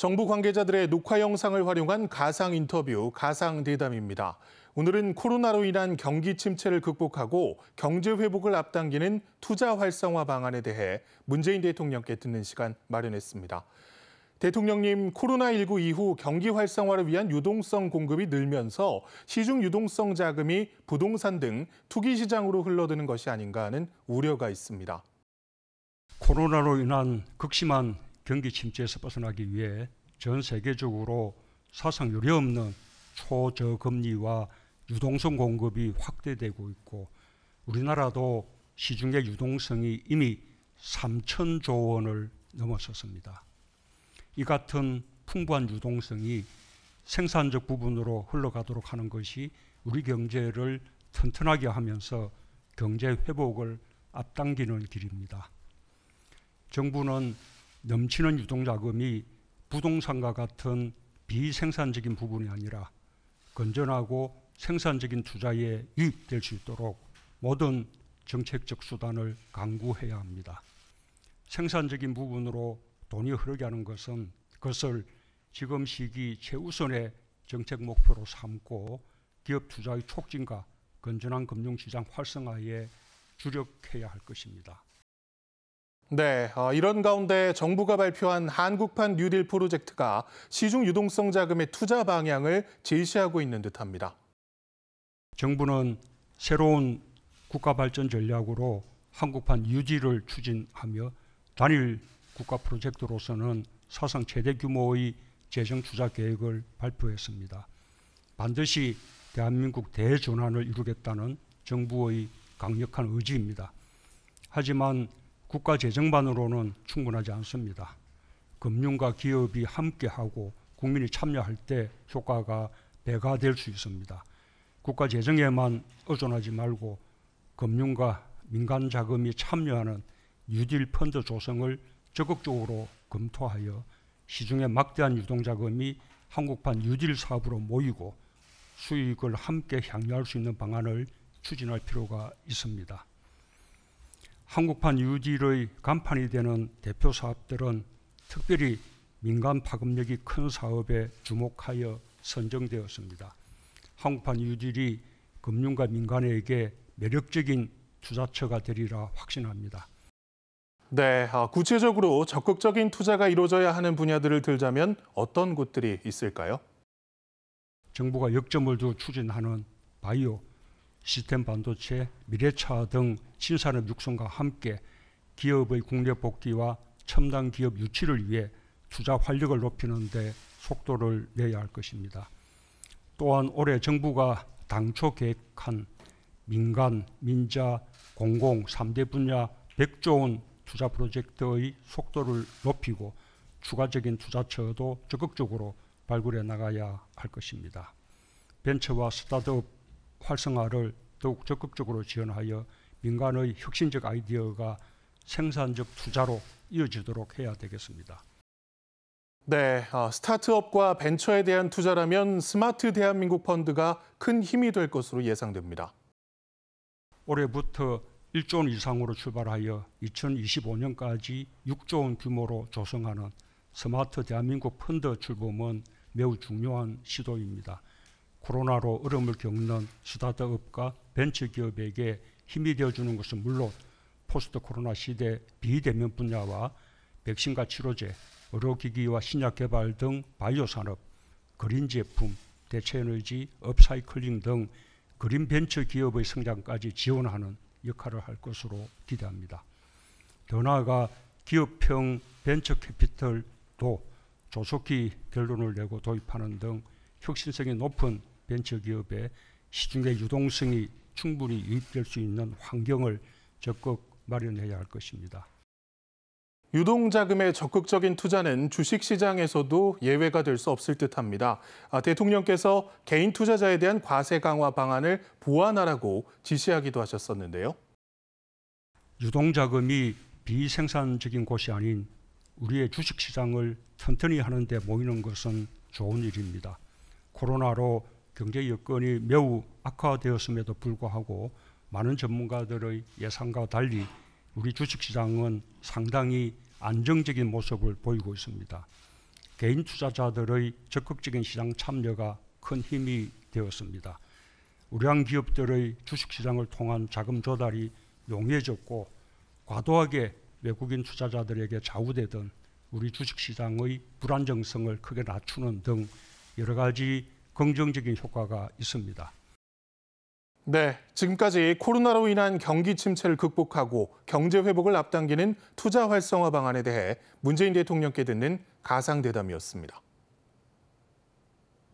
정부 관계자들의 녹화 영상을 활용한 가상 인터뷰, 가상 대담입니다. 오늘은 코로나로 인한 경기 침체를 극복하고 경제 회복을 앞당기는 투자 활성화 방안에 대해 문재인 대통령께 듣는 시간 마련했습니다. 대통령님, 코로나19 이후 경기 활성화를 위한 유동성 공급이 늘면서 시중 유동성 자금이 부동산 등 투기 시장으로 흘러드는 것이 아닌가 하는 우려가 있습니다. 코로나로 인한 극심한 경기 침체에서 벗어나기 위해 전 세계적으로 사상 유례없는 초저금리와 유동성 공급이 확대되고 있고 우리나라도 시중의 유동성이 이미 3천조 원을 넘어섰습니다. 이 같은 풍부한 유동성이 생산적 부분으로 흘러가도록 하는 것이 우리 경제를 튼튼하게 하면서 경제 회복을 앞당기는 길입니다. 정부는 넘치는 유동자금이 부동산과 같은 비생산적인 부분이 아니라 건전하고 생산적인 투자에 유입될 수 있도록 모든 정책적 수단을 강구해야 합니다. 생산적인 부분으로 돈이 흐르게 하는 것은 그것을 지금 시기 최우선의 정책 목표로 삼고 기업 투자의 촉진과 건전한 금융시장 활성화에 주력해야 할 것입니다. 네, 어, 이런 가운데 정부가 발표한 한국판 뉴딜 프로젝트가 시중 유동성 자금의 투자 방향을 제시하고 있는 듯합니다. 정부는 새로운 국가 발전 전략으로 한국판 유지를 추진하며 단일 국가 프로젝트로서는 사상 최대 규모의 재정 투자 계획을 발표했습니다. 반드시 대한민국 대전환을 이루겠다는 정부의 강력한 의지입니다. 하지만 국가재정반으로는 충분하지 않습니다. 금융과 기업이 함께하고 국민이 참여할 때 효과가 배가 될 수 있습니다. 국가재정에만 의존하지 말고 금융과 민간 자금이 참여하는 뉴딜 펀드 조성을 적극적으로 검토하여 시중의 막대한 유동자금이 한국판 뉴딜 사업으로 모이고 수익을 함께 향유할 수 있는 방안을 추진할 필요가 있습니다. 한국판 유딜의 간판이 되는 대표 사업들은 특별히 민간 파급력이 큰 사업에 주목하여 선정되었습니다. 한국판 유딜이 금융과 민간에게 매력적인 투자처가 되리라 확신합니다. 네, 아, 구체적으로 적극적인 투자가 이루어져야 하는 분야들을 들자면 어떤 곳들이 있을까요? 정부가 역점을 두어 추진하는 바이오, 시스템 반도체, 미래차 등 신산업 육성과 함께 기업의 국내 복귀와 첨단 기업 유치를 위해 투자 활력을 높이는 데 속도를 내야 할 것입니다. 또한 올해 정부가 당초 계획한 민간, 민자, 공공 3대 분야 100조 원 투자 프로젝트의 속도를 높이고 추가적인 투자처도 적극적으로 발굴해 나가야 할 것입니다. 벤처와 스타트업 활성화를 더욱 적극적으로 지원하여 민간의 혁신적 아이디어가 생산적 투자로 이어지도록 해야 되겠습니다. 네, 어, 스타트업과 벤처에 대한 투자라면 스마트 대한민국 펀드가 큰 힘이 될 것으로 예상됩니다. 올해부터 1조 원 이상으로 출발하여 2025년까지 6조 원 규모로 조성하는 스마트 대한민국 펀드 출범은 매우 중요한 시도입니다. 코로나로 어려움을 겪는 스타트업과 벤처기업에게 힘이 되어주는 것은 물론 포스트 코로나 시대 비대면 분야와 백신과 치료제, 의료기기와 신약 개발 등 바이오 산업, 그린 제품, 대체에너지, 업사이클링 등 그린 벤처 기업의 성장까지 지원하는 역할을 할 것으로 기대합니다. 더 나아가 기업형 벤처 캐피털도 조속히 결론을 내고 도입하는 등 혁신성이 높은 벤처기업에 시중의 유동성이 충분히 유입될 수 있는 환경을 적극 마련해야 할 것입니다. 유동자금의 적극적인 투자는 주식시장에서도 예외가 될 수 없을 듯합니다. 아, 대통령께서 개인 투자자에 대한 과세 강화 방안을 보완하라고 지시하기도 하셨었는데요. 유동자금이 비생산적인 곳이 아닌 우리의 주식시장을 튼튼히 하는 데 모이는 것은 좋은 일입니다. 코로나로 경제 여건이 매우 악화되었음에도 불구하고 많은 전문가들의 예상과 달리 우리 주식시장은 상당히 안정적인 모습을 보이고 있습니다. 개인 투자자들의 적극적인 시장 참여가 큰 힘이 되었습니다. 우량 기업들의 주식시장을 통한 자금 조달이 용이해졌고 과도하게 외국인 투자자들에게 좌우되던 우리 주식시장의 불안정성을 크게 낮추는 등 여러 가지 긍정적인 효과가 있습니다. 네, 지금까지 코로나로 인한 경기 침체를 극복하고 경제 회복을 앞당기는 투자 활성화 방안에 대해 문재인 대통령께 듣는 가상 대담이었습니다.